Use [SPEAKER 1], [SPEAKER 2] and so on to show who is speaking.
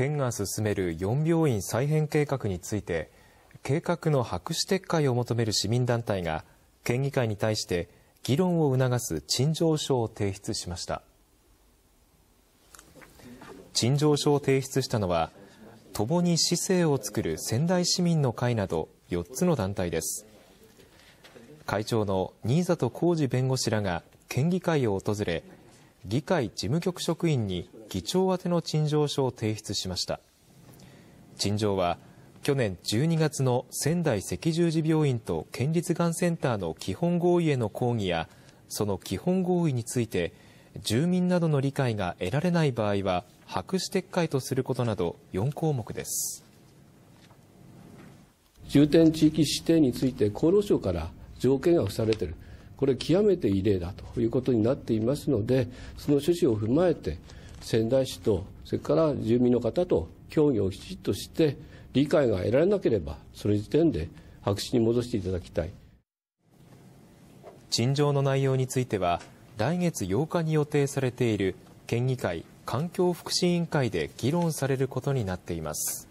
[SPEAKER 1] 県が進める4病院再編計画について、計画の白紙撤回を求める市民団体が、県議会に対して議論を促す陳情書を提出しました。陳情書を提出したのは、共に市政を作る仙台市民の会など4つの団体です。会長の新里浩二弁護士らが県議会を訪れ、議会事務局職員に議長宛ての陳情書を提出しました。陳情は、去年12月の仙台赤十字病院と県立がんセンターの基本合意への抗議や、その基本合意について、住民などの理解が得られない場合は、白紙撤回とすることなど4項目です。
[SPEAKER 2] 重点地域指定について厚労省から条件が付されている、これ、極めて異例だということになっていますので、その趣旨を踏まえて、仙台市とそれから住民の方と協議をきちっとして理解が得られなければその時点で白紙に戻していただきたい
[SPEAKER 1] 陳情の内容については来月8日に予定されている県議会環境福祉委員会で議論されることになっています。